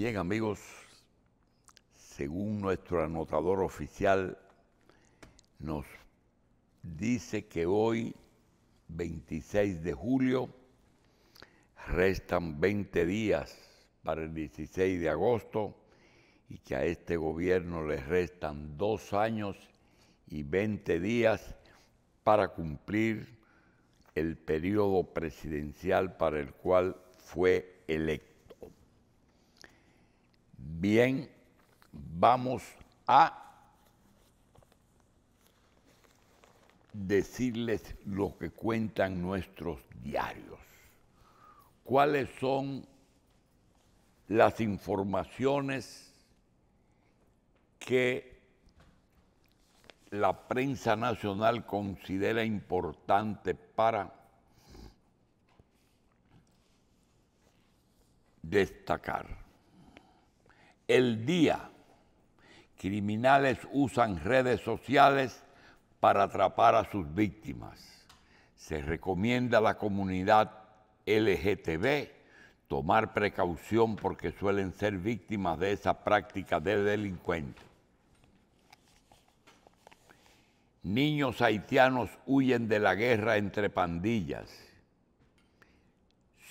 Bien, amigos, según nuestro anotador oficial, nos dice que hoy, 26 de julio, restan 20 días para el 16 de agosto y que a este gobierno le restan dos años y 20 días para cumplir el periodo presidencial para el cual fue electo. Bien, vamos a decirles lo que cuentan nuestros diarios. ¿Cuáles son las informaciones que la prensa nacional considera importante para destacar? el día. Criminales usan redes sociales para atrapar a sus víctimas. Se recomienda a la comunidad LGTB tomar precaución porque suelen ser víctimas de esa práctica de delincuente. Niños haitianos huyen de la guerra entre pandillas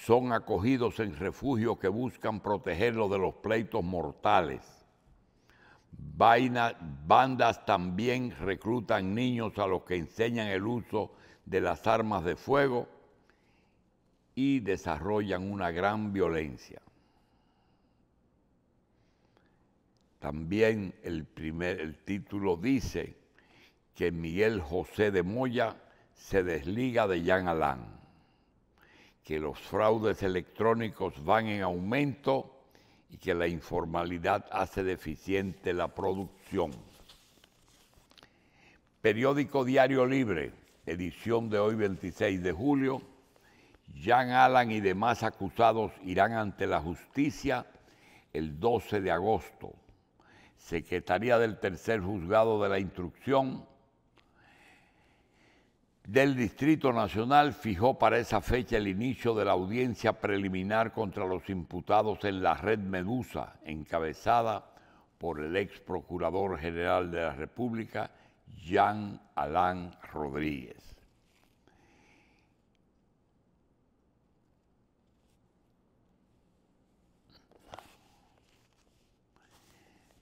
son acogidos en refugios que buscan protegerlos de los pleitos mortales. bandas también reclutan niños a los que enseñan el uso de las armas de fuego y desarrollan una gran violencia. También el, primer, el título dice que Miguel José de Moya se desliga de Jean Alain que los fraudes electrónicos van en aumento y que la informalidad hace deficiente la producción. Periódico Diario Libre, edición de hoy 26 de julio, Jan Alan y demás acusados irán ante la justicia el 12 de agosto. Secretaría del Tercer Juzgado de la Instrucción del Distrito Nacional fijó para esa fecha el inicio de la audiencia preliminar contra los imputados en la red Medusa, encabezada por el ex procurador general de la República, Jean Alain Rodríguez.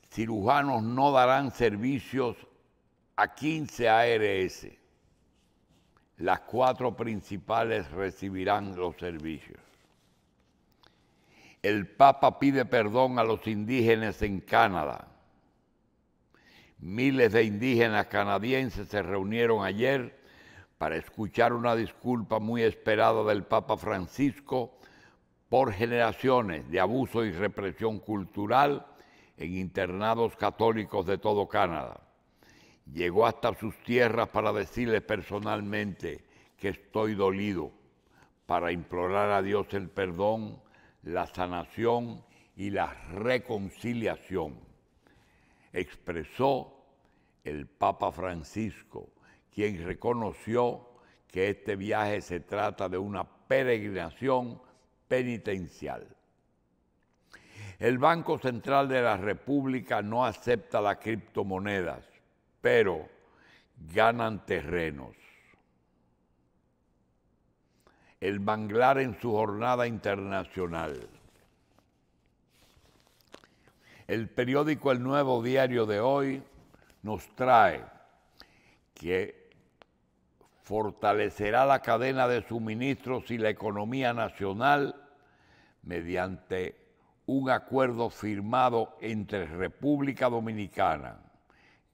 Cirujanos no darán servicios a 15 ARS las cuatro principales recibirán los servicios. El Papa pide perdón a los indígenas en Canadá. Miles de indígenas canadienses se reunieron ayer para escuchar una disculpa muy esperada del Papa Francisco por generaciones de abuso y represión cultural en internados católicos de todo Canadá. Llegó hasta sus tierras para decirle personalmente que estoy dolido, para implorar a Dios el perdón, la sanación y la reconciliación. Expresó el Papa Francisco, quien reconoció que este viaje se trata de una peregrinación penitencial. El Banco Central de la República no acepta las criptomonedas pero ganan terrenos. El manglar en su jornada internacional. El periódico El Nuevo Diario de hoy nos trae que fortalecerá la cadena de suministros y la economía nacional mediante un acuerdo firmado entre República Dominicana,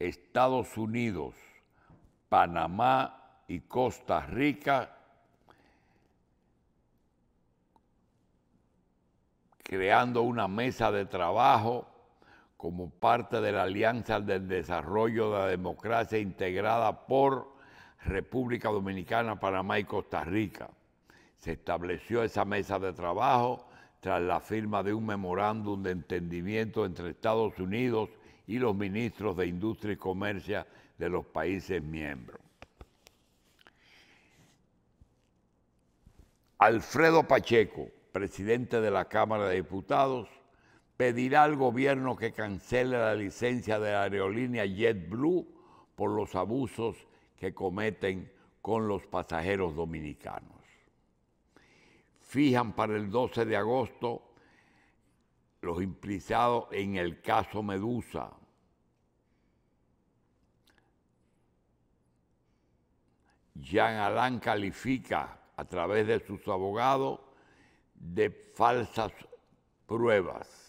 Estados Unidos, Panamá y Costa Rica creando una mesa de trabajo como parte de la Alianza del Desarrollo de la Democracia integrada por República Dominicana, Panamá y Costa Rica. Se estableció esa mesa de trabajo tras la firma de un memorándum de entendimiento entre Estados Unidos y los ministros de Industria y Comercio de los países miembros. Alfredo Pacheco, presidente de la Cámara de Diputados, pedirá al gobierno que cancele la licencia de la aerolínea JetBlue por los abusos que cometen con los pasajeros dominicanos. Fijan para el 12 de agosto los implicados en el caso Medusa. Jean Alain califica a través de sus abogados de falsas pruebas.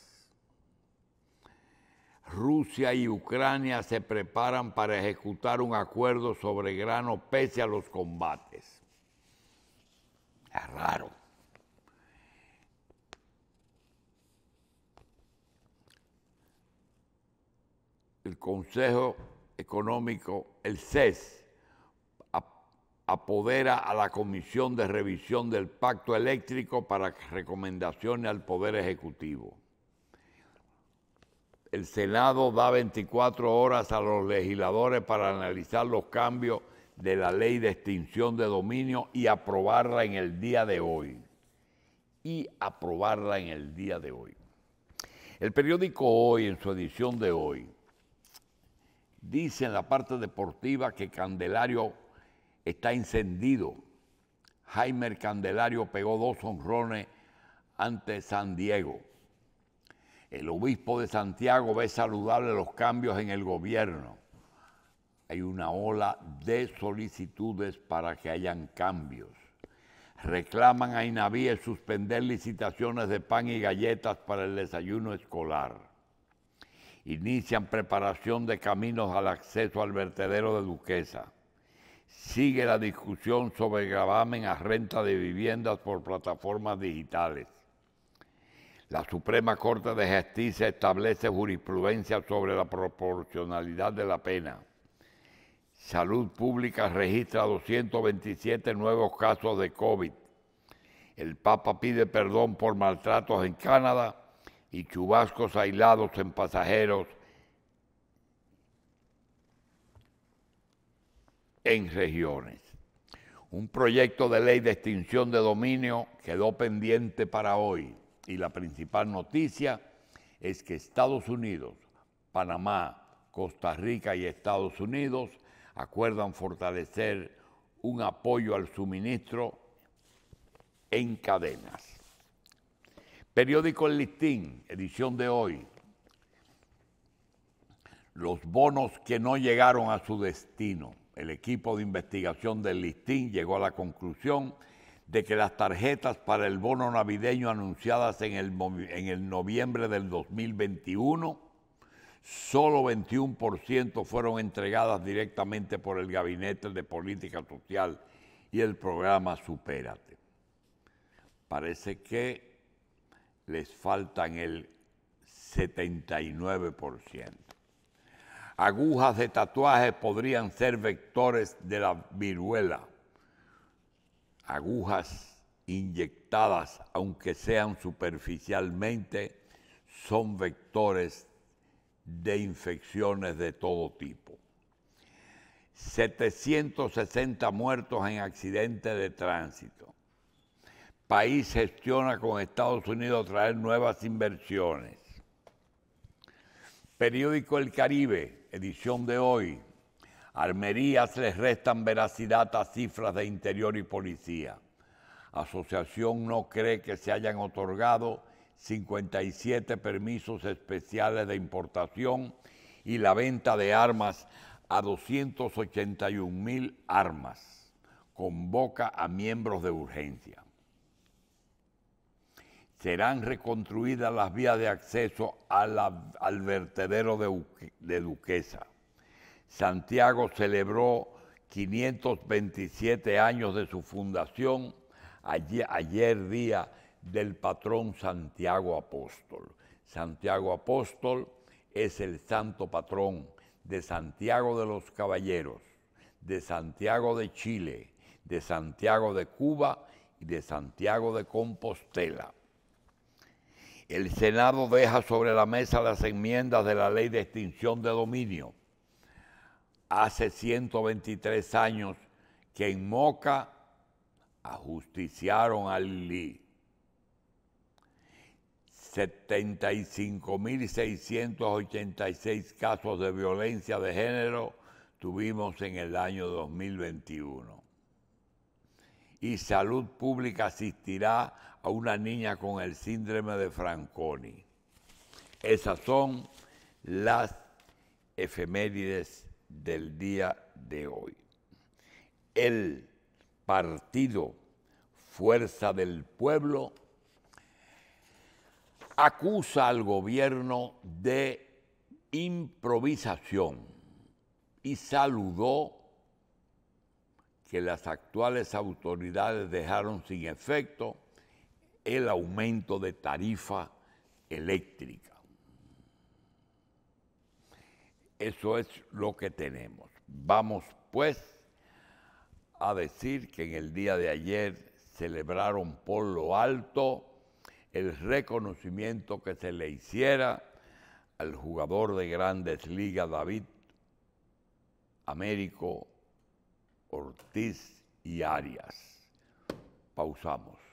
Rusia y Ucrania se preparan para ejecutar un acuerdo sobre grano pese a los combates. Consejo Económico, el CES, apodera a la Comisión de Revisión del Pacto Eléctrico para recomendaciones al Poder Ejecutivo. El Senado da 24 horas a los legisladores para analizar los cambios de la ley de extinción de dominio y aprobarla en el día de hoy. Y aprobarla en el día de hoy. El periódico Hoy, en su edición de hoy, Dice en la parte deportiva que Candelario está encendido. Jaime Candelario pegó dos honrones ante San Diego. El obispo de Santiago ve saludable los cambios en el gobierno. Hay una ola de solicitudes para que hayan cambios. Reclaman a Inavíes suspender licitaciones de pan y galletas para el desayuno escolar. Inician preparación de caminos al acceso al vertedero de Duquesa. Sigue la discusión sobre gravamen a renta de viviendas por plataformas digitales. La Suprema Corte de Justicia establece jurisprudencia sobre la proporcionalidad de la pena. Salud Pública registra 227 nuevos casos de COVID. El Papa pide perdón por maltratos en Canadá y chubascos aislados en pasajeros en regiones. Un proyecto de ley de extinción de dominio quedó pendiente para hoy y la principal noticia es que Estados Unidos, Panamá, Costa Rica y Estados Unidos acuerdan fortalecer un apoyo al suministro en cadenas. Periódico El Listín, edición de hoy. Los bonos que no llegaron a su destino. El equipo de investigación del Listín llegó a la conclusión de que las tarjetas para el bono navideño anunciadas en el, en el noviembre del 2021, solo 21% fueron entregadas directamente por el Gabinete de Política Social y el programa Supérate. Parece que les faltan el 79%. Agujas de tatuaje podrían ser vectores de la viruela. Agujas inyectadas, aunque sean superficialmente, son vectores de infecciones de todo tipo. 760 muertos en accidentes de tránsito país gestiona con Estados Unidos traer nuevas inversiones. Periódico El Caribe, edición de hoy. Armerías les restan veracidad a cifras de interior y policía. Asociación no cree que se hayan otorgado 57 permisos especiales de importación y la venta de armas a 281 mil armas. Convoca a miembros de urgencia serán reconstruidas las vías de acceso al vertedero de, Duquesa. Santiago celebró 527 años de su fundación ayer, día del patrón Santiago Apóstol. Santiago Apóstol es el santo patrón de Santiago de los Caballeros, de Santiago de Chile, de Santiago de Cuba y de Santiago de Compostela el Senado deja sobre la mesa las enmiendas de la ley de extinción de dominio. Hace 123 años que en Moca ajusticiaron al Lili. 75.686 casos de violencia de género tuvimos en el año 2021. Y Salud Pública asistirá a una niña con el síndrome de Franconi. Esas son las efemérides del día de hoy. El partido Fuerza del Pueblo acusa al gobierno de improvisación y saludó que las actuales autoridades dejaron sin efecto el aumento de tarifa eléctrica. Eso es lo que tenemos. Vamos pues a decir que en el día de ayer celebraron por lo alto el reconocimiento que se le hiciera al jugador de grandes ligas David Américo Ortiz y Arias. Pausamos.